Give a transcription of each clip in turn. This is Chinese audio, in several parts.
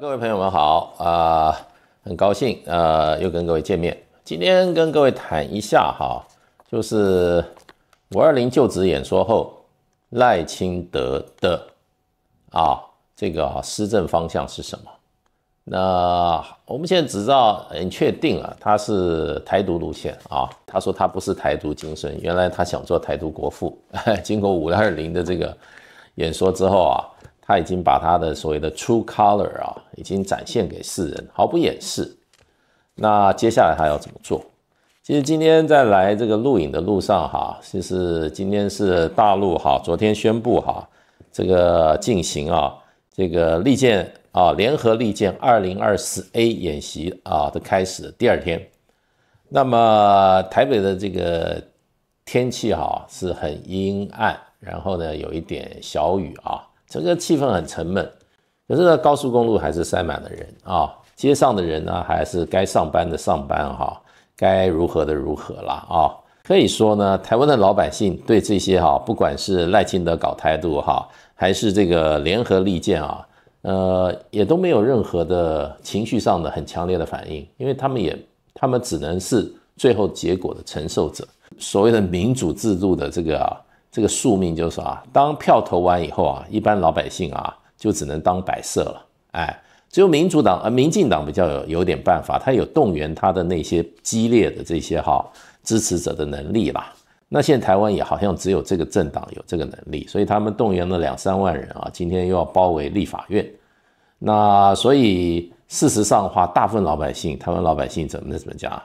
各位朋友们好啊，很高兴呃又跟各位见面。今天跟各位谈一下哈，就是五二零就职演说后赖清德的啊这个啊施政方向是什么？那我们现在只知道很确定了，他是台独路线啊。他说他不是台独精神，原来他想做台独国父，经过五二零的这个演说之后啊。他已经把他的所谓的 true color 啊，已经展现给世人，毫不掩饰。那接下来他要怎么做？其实今天在来这个录影的路上哈，其实今天是大陆哈，昨天宣布哈，这个进行啊，这个利剑啊，联合利剑二零二四 A 演习啊的开始第二天。那么台北的这个天气哈是很阴暗，然后呢有一点小雨啊。整个气氛很沉闷，可是呢，高速公路还是塞满了人啊，街上的人呢，还是该上班的上班哈，该如何的如何了啊？可以说呢，台湾的老百姓对这些哈，不管是赖清德搞态度哈，还是这个联合利剑啊，呃，也都没有任何的情绪上的很强烈的反应，因为他们也，他们只能是最后结果的承受者，所谓的民主制度的这个啊。这个宿命就是啊，当票投完以后啊，一般老百姓啊就只能当摆设了。哎，只有民主党呃民进党比较有有点办法，他有动员他的那些激烈的这些哈支持者的能力啦。那现在台湾也好像只有这个政党有这个能力，所以他们动员了两三万人啊，今天又要包围立法院。那所以事实上的话，大部分老百姓，台湾老百姓怎么怎么讲，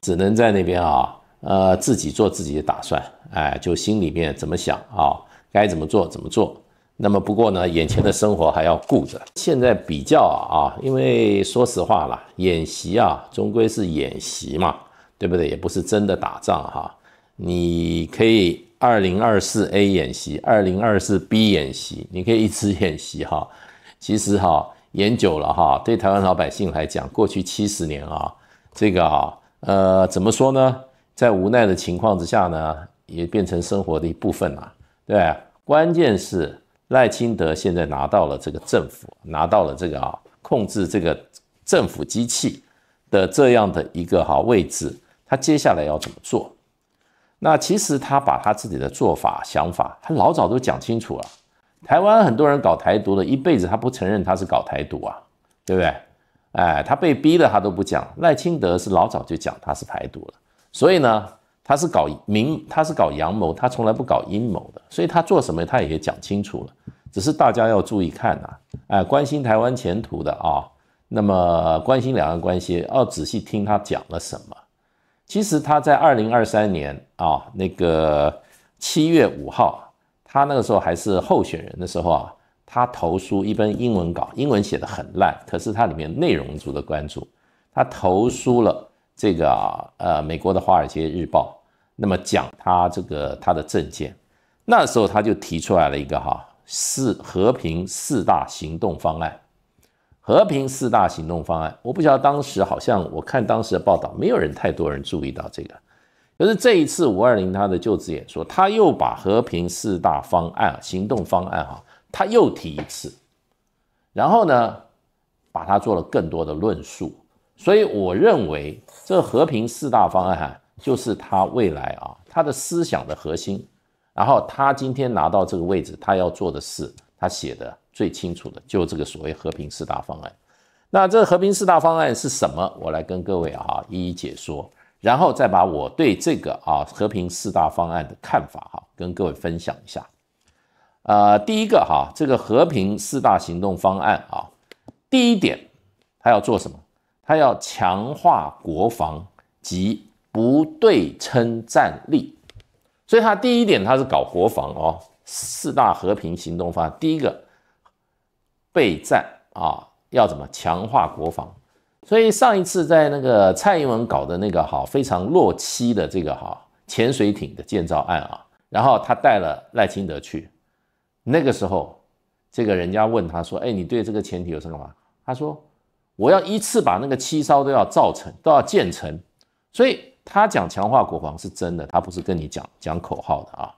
只能在那边啊，呃，自己做自己的打算。哎，就心里面怎么想啊？该怎么做怎么做？那么不过呢，眼前的生活还要顾着。现在比较啊，因为说实话啦，演习啊，终归是演习嘛，对不对？也不是真的打仗哈。你可以二零二四 A 演习，二零二四 B 演习，你可以一直演习哈。其实哈，演久了哈，对台湾老百姓来讲，过去七十年啊，这个啊，呃，怎么说呢？在无奈的情况之下呢？也变成生活的一部分了，对关键是赖清德现在拿到了这个政府，拿到了这个啊，控制这个政府机器的这样的一个好位置，他接下来要怎么做？那其实他把他自己的做法、想法，他老早都讲清楚了。台湾很多人搞台独的一辈子，他不承认他是搞台独啊，对不对？哎，他被逼的他都不讲，赖清德是老早就讲他是台独了，所以呢？他是搞明，他是搞阳谋，他从来不搞阴谋的，所以他做什么，他也讲清楚了。只是大家要注意看呐，哎，关心台湾前途的啊，那么关心两岸关系，要仔细听他讲了什么。其实他在二零二三年啊，那个七月五号，他那个时候还是候选人的时候啊，他投书一本英文稿，英文写的很烂，可是它里面内容值得关注他投书了这个啊，呃，美国的《华尔街日报》。那么讲他这个他的政见，那时候他就提出来了一个哈四和平四大行动方案，和平四大行动方案，我不晓得当时好像我看当时的报道，没有人太多人注意到这个，可是这一次五二零他的就职演说，他又把和平四大方案行动方案哈，他又提一次，然后呢，把它做了更多的论述，所以我认为这和平四大方案哈。就是他未来啊，他的思想的核心，然后他今天拿到这个位置，他要做的事，他写的最清楚的，就这个所谓和平四大方案。那这和平四大方案是什么？我来跟各位啊一一解说，然后再把我对这个啊和平四大方案的看法哈跟各位分享一下。呃，第一个哈，这个和平四大行动方案啊，第一点，他要做什么？他要强化国防及。不对称战力，所以他第一点他是搞国防哦。四大和平行动方案第一个备战啊，要怎么强化国防？所以上一次在那个蔡英文搞的那个哈非常弱期的这个哈潜水艇的建造案啊，然后他带了赖清德去，那个时候这个人家问他说：“哎，你对这个潜艇有什么法？”他说：“我要一次把那个七艘都要造成，都要建成。”所以。他讲强化国防是真的，他不是跟你讲讲口号的啊。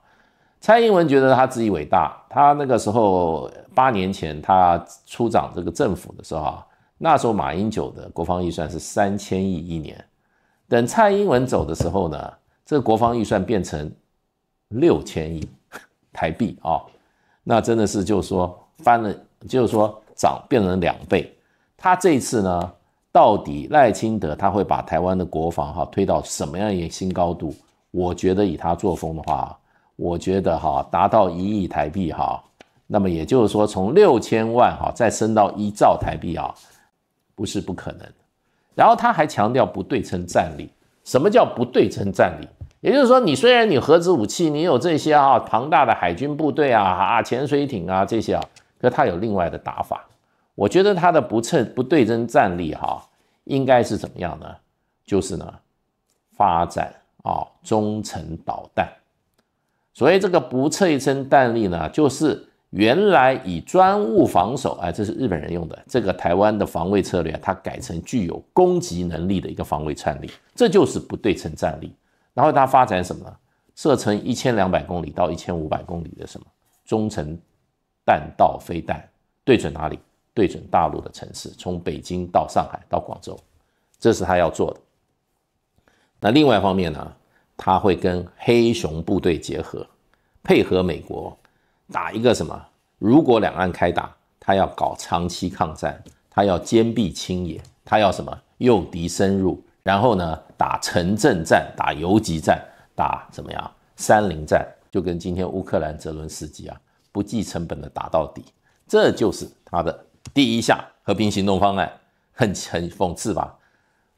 蔡英文觉得他自己伟大，他那个时候八年前他出掌这个政府的时候啊，那时候马英九的国防预算是三千亿一年，等蔡英文走的时候呢，这个国防预算变成六千亿台币啊，那真的是就是说翻了，就是说涨变成两倍。他这一次呢？到底赖清德他会把台湾的国防哈推到什么样一个新高度？我觉得以他作风的话，我觉得哈达到一亿台币哈，那么也就是说从六千万哈再升到一兆台币啊，不是不可能。然后他还强调不对称战力，什么叫不对称战力？也就是说你虽然你核子武器，你有这些啊庞大的海军部队啊啊潜水艇啊这些啊，可他有另外的打法。我觉得它的不称不对称战力哈，应该是怎么样呢？就是呢，发展啊中程导弹。所以这个不称称战力呢，就是原来以专务防守，哎，这是日本人用的这个台湾的防卫策略，它改成具有攻击能力的一个防卫战力，这就是不对称战力。然后它发展什么？呢？射程一千两百公里到一千五百公里的什么中程弹道飞弹，对准哪里？对准大陆的城市，从北京到上海到广州，这是他要做的。那另外一方面呢，他会跟黑熊部队结合，配合美国打一个什么？如果两岸开打，他要搞长期抗战，他要坚壁清野，他要什么诱敌深入，然后呢打城镇战、打游击战、打怎么样山林战？就跟今天乌克兰泽伦斯基啊，不计成本的打到底，这就是他的。第一项和平行动方案很很讽刺吧？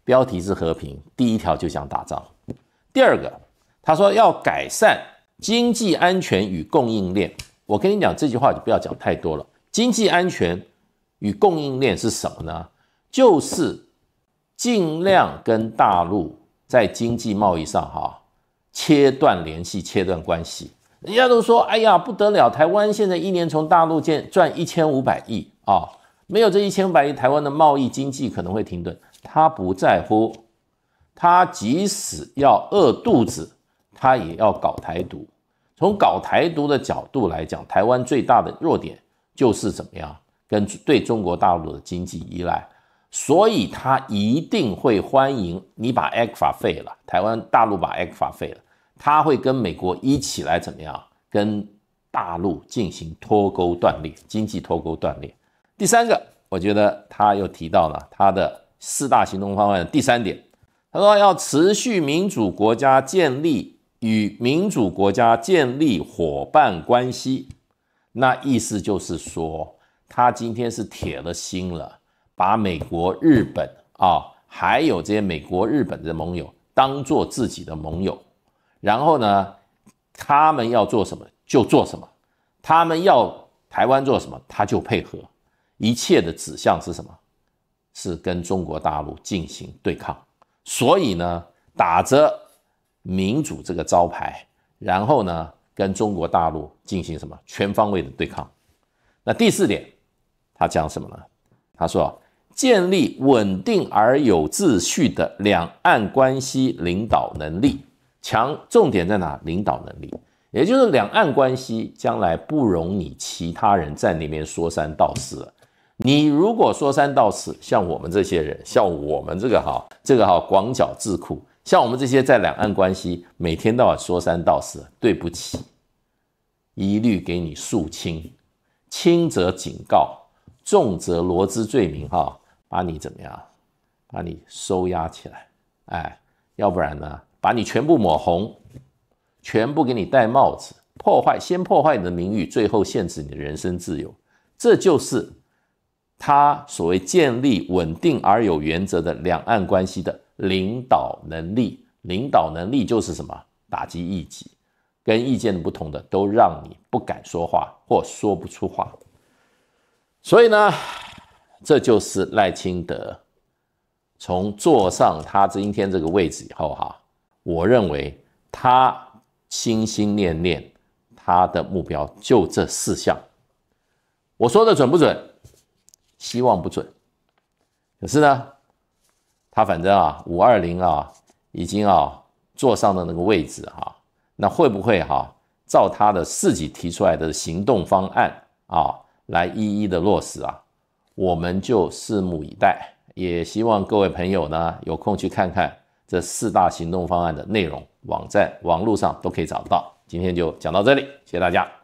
标题是和平，第一条就想打仗。第二个，他说要改善经济安全与供应链。我跟你讲这句话就不要讲太多了。经济安全与供应链是什么呢？就是尽量跟大陆在经济贸易上哈切断联系、切断关系。人家都说哎呀不得了，台湾现在一年从大陆赚赚一千五百亿。啊，没有这一千五百亿，台湾的贸易经济可能会停顿。他不在乎，他即使要饿肚子，他也要搞台独。从搞台独的角度来讲，台湾最大的弱点就是怎么样跟对中国大陆的经济依赖。所以他一定会欢迎你把 a q 法 a 废了，台湾大陆把 a q 法 a 废了，他会跟美国一起来怎么样，跟大陆进行脱钩断裂，经济脱钩断裂。第三个，我觉得他又提到了他的四大行动方案第三点，他说要持续民主国家建立与民主国家建立伙伴关系，那意思就是说，他今天是铁了心了，把美国、日本啊，还有这些美国、日本的盟友当做自己的盟友，然后呢，他们要做什么就做什么，他们要台湾做什么他就配合。一切的指向是什么？是跟中国大陆进行对抗，所以呢，打着民主这个招牌，然后呢，跟中国大陆进行什么全方位的对抗。那第四点，他讲什么呢？他说，建立稳定而有秩序的两岸关系，领导能力强，重点在哪？领导能力，也就是两岸关系将来不容你其他人在那边说三道四了。你如果说三道四，像我们这些人，像我们这个哈，这个哈广角智库，像我们这些在两岸关系每天到晚说三道四，对不起，一律给你肃清，轻则警告，重则罗织罪名哈，把你怎么样，把你收押起来，哎，要不然呢，把你全部抹红，全部给你戴帽子，破坏先破坏你的名誉，最后限制你的人身自由，这就是。他所谓建立稳定而有原则的两岸关系的领导能力，领导能力就是什么？打击异己，跟意见不同的都让你不敢说话或说不出话。所以呢，这就是赖清德从坐上他今天这个位置以后，哈，我认为他心心念念他的目标就这四项。我说的准不准？希望不准，可是呢，他反正啊，五二零啊，已经啊坐上的那个位置哈，那会不会哈，照他的自己提出来的行动方案啊，来一一的落实啊，我们就拭目以待。也希望各位朋友呢，有空去看看这四大行动方案的内容，网站、网络上都可以找得到。今天就讲到这里，谢谢大家。